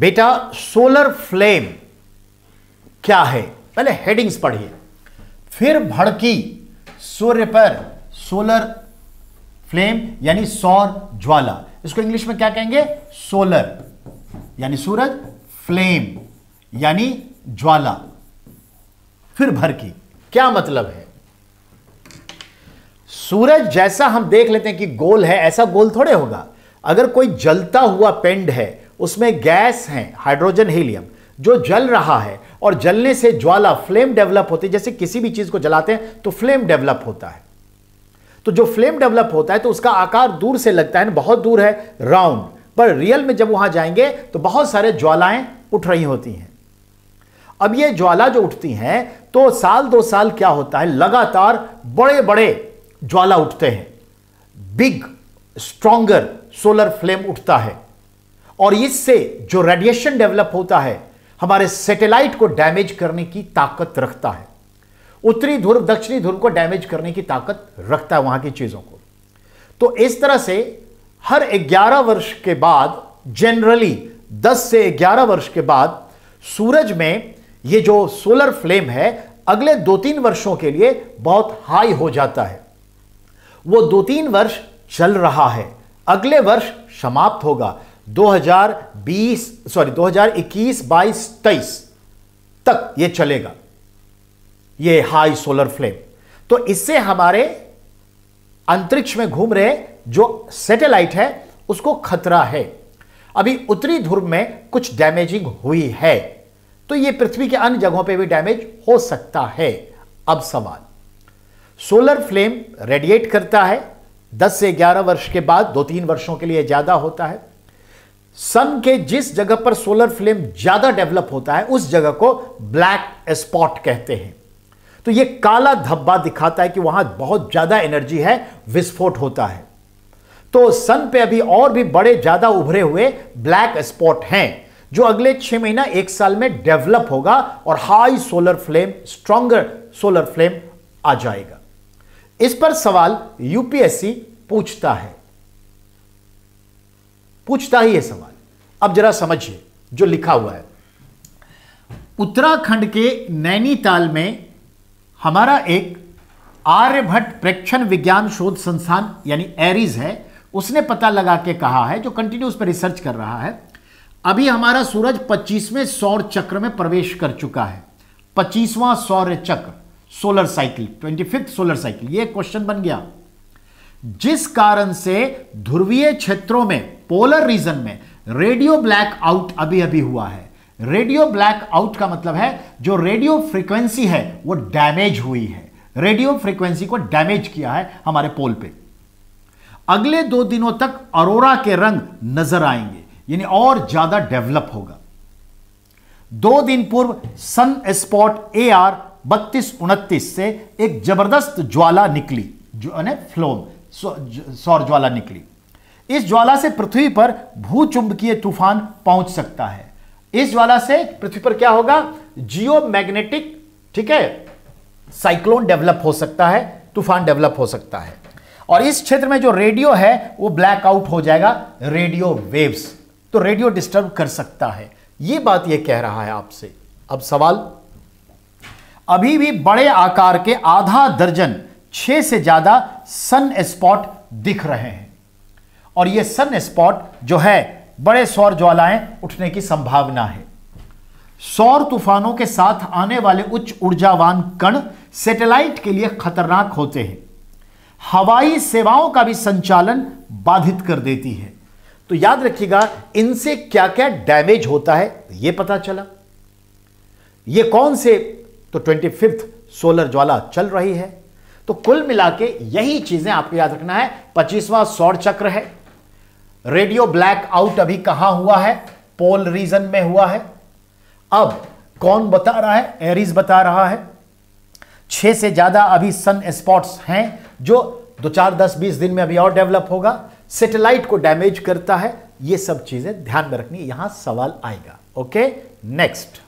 बेटा solar flame क्या है पहले हेडिंग्स पढ़िए फिर भड़की सूर्य पर सोलर फ्लेम यानी सौर ज्वाला इसको इंग्लिश में क्या कहेंगे सोलर यानी सूरज फ्लेम यानी ज्वाला फिर भड़की क्या मतलब है सूरज जैसा हम देख लेते हैं कि गोल है ऐसा गोल थोड़े होगा अगर कोई जलता हुआ पेंड है उसमें गैस हैं हाइड्रोजन हीलियम जो जल रहा है और जलने से ज्वाला फ्लेम डेवलप होती है जैसे किसी भी चीज को जलाते हैं तो फ्लेम डेवलप होता है तो जो फ्लेम डेवलप होता है तो उसका आकार दूर से लगता है बहुत दूर है राउंड पर रियल में जब वहां जाएंगे तो बहुत सारे ज्वालाएं उठ रही होती हैं अब ये ज्वाला जो उठती हैं तो साल दो साल क्या होता है लगातार बड़े बड़े ज्वाला उठते हैं बिग स्ट्रॉगर सोलर फ्लेम उठता है और इससे जो रेडिएशन डेवलप होता है हमारे सैटेलाइट को डैमेज करने की ताकत रखता है उत्तरी ध्रुव दक्षिणी ध्रुव को डैमेज करने की ताकत रखता है वहां की चीजों को तो इस तरह से हर 11 वर्ष के बाद जनरली 10 से 11 वर्ष के बाद सूरज में ये जो सोलर फ्लेम है अगले दो तीन वर्षों के लिए बहुत हाई हो जाता है वो दो तीन वर्ष चल रहा है अगले वर्ष समाप्त होगा 2020 सॉरी 2021 बाईस तेईस तक ये चलेगा ये हाई सोलर फ्लेम तो इससे हमारे अंतरिक्ष में घूम रहे जो सैटेलाइट है उसको खतरा है अभी उत्तरी ध्रुव में कुछ डैमेजिंग हुई है तो ये पृथ्वी के अन्य जगहों पे भी डैमेज हो सकता है अब सवाल सोलर फ्लेम रेडिएट करता है 10 से 11 वर्ष के बाद दो तीन वर्षों के लिए ज़्यादा होता है सन के जिस जगह पर सोलर फ्लेम ज्यादा डेवलप होता है उस जगह को ब्लैक स्पॉट कहते हैं तो ये काला धब्बा दिखाता है कि वहां बहुत ज्यादा एनर्जी है विस्फोट होता है तो सन पे अभी और भी बड़े ज्यादा उभरे हुए ब्लैक स्पॉट हैं जो अगले छह महीना एक साल में डेवलप होगा और high solar flame stronger solar flame आ जाएगा इस पर सवाल यूपीएससी पूछता है पूछता ही है सवाल अब जरा समझिए जो लिखा हुआ है उत्तराखंड के नैनीताल में हमारा एक आर्यभट्ट प्रेक्षण विज्ञान शोध संस्थान यानी एरिज है उसने पता लगा के कहा है जो कंटिन्यू उस पर रिसर्च कर रहा है अभी हमारा सूरज 25वें सौर चक्र में प्रवेश कर चुका है 25वां सौर चक्र solar cycle 25th solar cycle ये क्वेश्चन बन गया जिस कारण से ध्रुवीय क्षेत्रों में पोलर रीजन में रेडियो ब्लैक आउट अभी अभी हुआ है रेडियो ब्लैक आउट का मतलब है जो रेडियो फ्रीक्वेंसी है वो डैमेज हुई है रेडियो फ्रीक्वेंसी को डैमेज किया है हमारे पोल पे अगले दो दिनों तक अरोरा के रंग नजर आएंगे यानी और ज्यादा डेवलप होगा दो दिन पूर्व सन स्पॉट ए आर बत्तीस उनतीस से एक जबरदस्त ज्वाला निकली जो फ्लोम सौर ज्वाला निकली इस ज्वाला से पृथ्वी पर भूचुंबकीय तूफान पहुंच सकता है इस ज्वाला से पृथ्वी पर क्या होगा जियो मैग्नेटिक ठीक है साइक्लोन डेवलप हो सकता है तूफान डेवलप हो सकता है और इस क्षेत्र में जो रेडियो है वो ब्लैकआउट हो जाएगा रेडियो वेव्स तो रेडियो डिस्टर्ब कर सकता है ये बात ये कह रहा है आपसे अब सवाल अभी भी बड़े आकार के आधा दर्जन छह से ज्यादा सन स्पॉट दिख रहे हैं और ये सन स्पॉट जो है बड़े सौर ज्वालाएं उठने की संभावना है सौर तूफानों के साथ आने वाले उच्च ऊर्जावान कण सैटेलाइट के लिए खतरनाक होते हैं हवाई सेवाओं का भी संचालन बाधित कर देती है तो याद रखिएगा इनसे क्या क्या डैमेज होता है यह पता चला यह कौन से तो ट्वेंटी फिफ्थ सोलर ज्वाला चल रही है तो कुल मिला के यही चीजें आपको याद रखना है पच्चीसवां सौर चक्र है रेडियो ब्लैक आउट अभी कहां हुआ है पोल रीजन में हुआ है अब कौन बता रहा है एरिस बता रहा है छह से ज्यादा अभी सन स्पॉट्स हैं जो दो चार दस बीस दिन में अभी और डेवलप होगा सैटेलाइट को डैमेज करता है ये सब चीजें ध्यान में रखनी यहां सवाल आएगा ओके नेक्स्ट